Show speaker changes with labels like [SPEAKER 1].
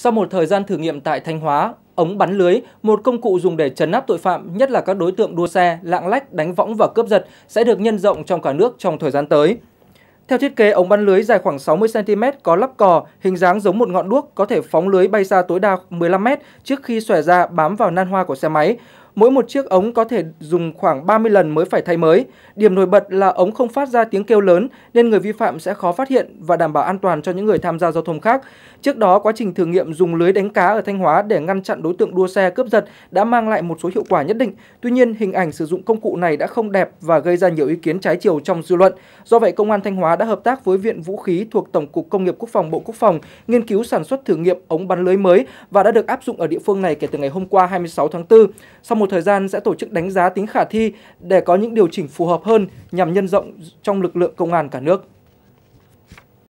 [SPEAKER 1] Sau một thời gian thử nghiệm tại Thanh Hóa, ống bắn lưới, một công cụ dùng để trấn áp tội phạm, nhất là các đối tượng đua xe, lạng lách, đánh võng và cướp giật sẽ được nhân rộng trong cả nước trong thời gian tới. Theo thiết kế, ống bắn lưới dài khoảng 60cm có lắp cò, hình dáng giống một ngọn đuốc có thể phóng lưới bay xa tối đa 15m trước khi xòe ra bám vào nan hoa của xe máy. Mỗi một chiếc ống có thể dùng khoảng 30 lần mới phải thay mới. Điểm nổi bật là ống không phát ra tiếng kêu lớn nên người vi phạm sẽ khó phát hiện và đảm bảo an toàn cho những người tham gia giao thông khác. Trước đó, quá trình thử nghiệm dùng lưới đánh cá ở Thanh Hóa để ngăn chặn đối tượng đua xe cướp giật đã mang lại một số hiệu quả nhất định. Tuy nhiên, hình ảnh sử dụng công cụ này đã không đẹp và gây ra nhiều ý kiến trái chiều trong dư luận. Do vậy, Công an Thanh Hóa đã hợp tác với Viện Vũ khí thuộc Tổng cục Công nghiệp Quốc phòng Bộ Quốc phòng nghiên cứu sản xuất thử nghiệm ống bắn lưới mới và đã được áp dụng ở địa phương này kể từ ngày hôm qua 26 tháng 4. Sau một thời gian sẽ tổ chức đánh giá tính khả thi để có những điều chỉnh phù hợp hơn nhằm nhân rộng trong lực lượng công an cả nước.